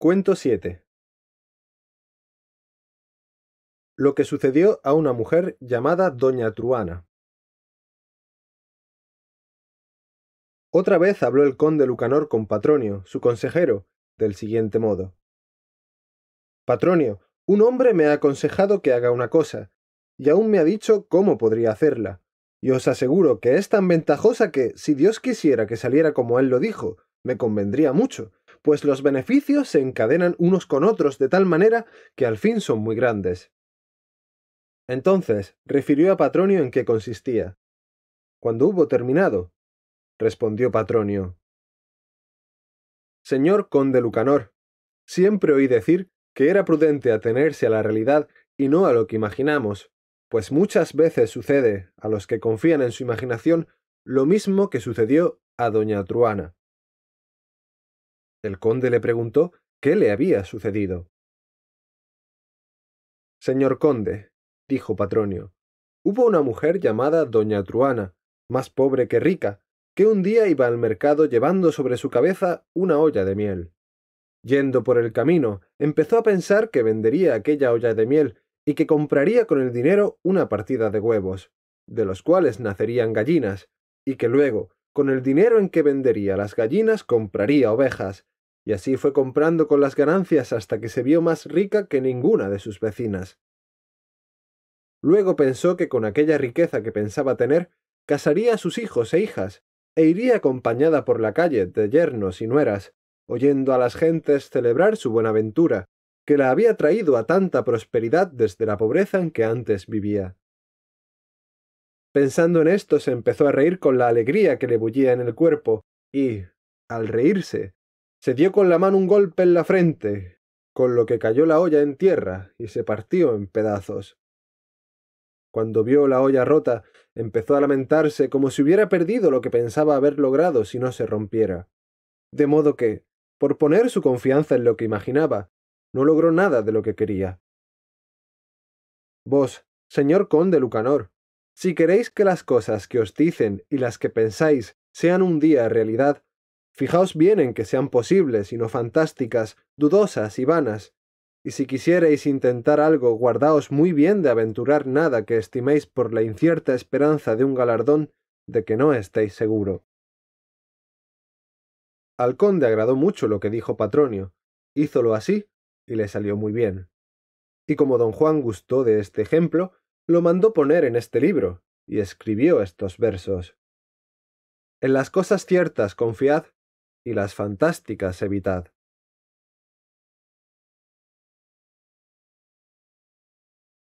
Cuento 7. Lo que sucedió a una mujer llamada Doña Truana. Otra vez habló el conde Lucanor con Patronio, su consejero, del siguiente modo. Patronio, un hombre me ha aconsejado que haga una cosa, y aún me ha dicho cómo podría hacerla, y os aseguro que es tan ventajosa que, si Dios quisiera que saliera como él lo dijo, me convendría mucho, pues los beneficios se encadenan unos con otros de tal manera que al fin son muy grandes. Entonces, refirió a Patronio en qué consistía. Cuando hubo terminado, respondió Patronio. Señor conde Lucanor, siempre oí decir que era prudente atenerse a la realidad y no a lo que imaginamos, pues muchas veces sucede a los que confían en su imaginación lo mismo que sucedió a doña Truana. El conde le preguntó qué le había sucedido. Señor conde, dijo Patronio, hubo una mujer llamada doña Truana, más pobre que rica, que un día iba al mercado llevando sobre su cabeza una olla de miel. Yendo por el camino, empezó a pensar que vendería aquella olla de miel y que compraría con el dinero una partida de huevos, de los cuales nacerían gallinas, y que luego, con el dinero en que vendería las gallinas compraría ovejas, y así fue comprando con las ganancias hasta que se vio más rica que ninguna de sus vecinas. Luego pensó que con aquella riqueza que pensaba tener, casaría a sus hijos e hijas, e iría acompañada por la calle de yernos y nueras, oyendo a las gentes celebrar su buena ventura que la había traído a tanta prosperidad desde la pobreza en que antes vivía. Pensando en esto, se empezó a reír con la alegría que le bullía en el cuerpo, y, al reírse, se dio con la mano un golpe en la frente, con lo que cayó la olla en tierra y se partió en pedazos. Cuando vio la olla rota, empezó a lamentarse como si hubiera perdido lo que pensaba haber logrado si no se rompiera. De modo que, por poner su confianza en lo que imaginaba, no logró nada de lo que quería. Vos, señor conde Lucanor, si queréis que las cosas que os dicen y las que pensáis sean un día realidad, fijaos bien en que sean posibles y no fantásticas, dudosas y vanas. Y si quisierais intentar algo, guardaos muy bien de aventurar nada que estiméis por la incierta esperanza de un galardón de que no estéis seguro. Al conde agradó mucho lo que dijo Patronio, hízolo así y le salió muy bien. Y como don Juan gustó de este ejemplo, lo mandó poner en este libro, y escribió estos versos. En las cosas ciertas confiad, y las fantásticas evitad.